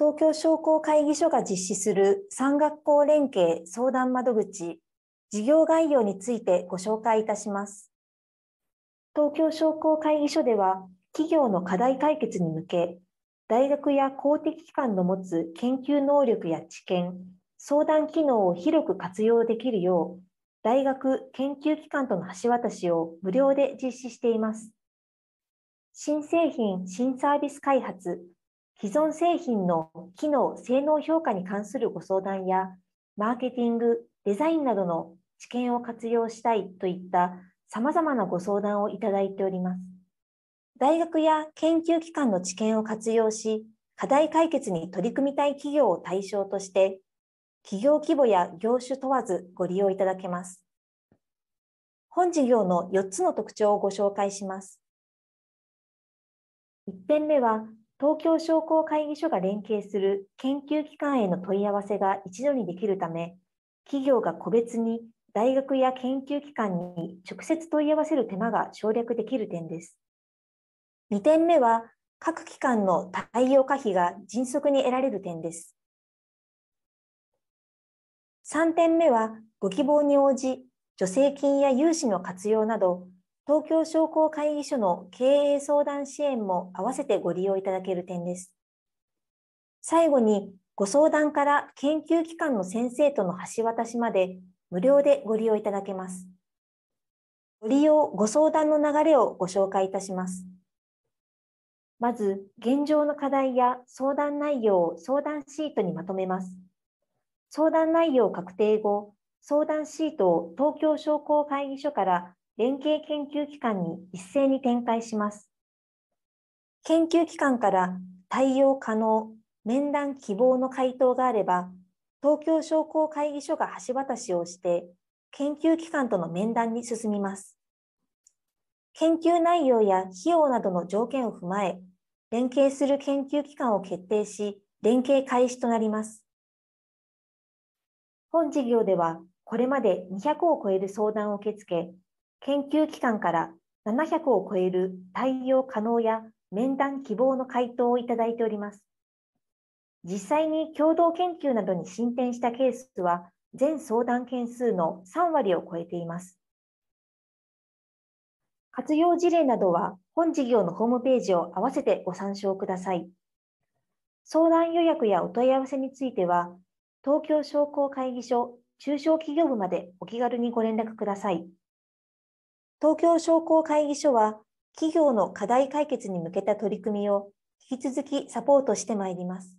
東京商工会議所が実施する産学校連携相談窓口事業概要についてご紹介いたします。東京商工会議所では企業の課題解決に向け、大学や公的機関の持つ研究能力や知見、相談機能を広く活用できるよう、大学研究機関との橋渡しを無料で実施しています。新製品・新サービス開発、既存製品の機能・性能評価に関するご相談や、マーケティング、デザインなどの知見を活用したいといった様々なご相談をいただいております。大学や研究機関の知見を活用し、課題解決に取り組みたい企業を対象として、企業規模や業種問わずご利用いただけます。本事業の4つの特徴をご紹介します。1点目は、東京商工会議所が連携する研究機関への問い合わせが一度にできるため、企業が個別に大学や研究機関に直接問い合わせる手間が省略できる点です。2点目は、各機関の対応可否が迅速に得られる点です。3点目は、ご希望に応じ、助成金や融資の活用など、東京商工会議所の経営相談支援も合わせてご利用いただける点です。最後に、ご相談から研究機関の先生との橋渡しまで無料でご利用いただけます。ご利用、ご相談の流れをご紹介いたします。まず、現状の課題や相談内容を相談シートにまとめます。相談内容確定後、相談シートを東京商工会議所から連携研究機関に一斉に展開します。研究機関から対応可能、面談希望の回答があれば、東京商工会議所が橋渡しをして、研究機関との面談に進みます。研究内容や費用などの条件を踏まえ、連携する研究機関を決定し、連携開始となります。本事業では、これまで200を超える相談を受け付け、研究機関から700を超える対応可能や面談希望の回答をいただいております。実際に共同研究などに進展したケースは全相談件数の3割を超えています。活用事例などは本事業のホームページを合わせてご参照ください。相談予約やお問い合わせについては、東京商工会議所中小企業部までお気軽にご連絡ください。東京商工会議所は、企業の課題解決に向けた取り組みを引き続きサポートしてまいります。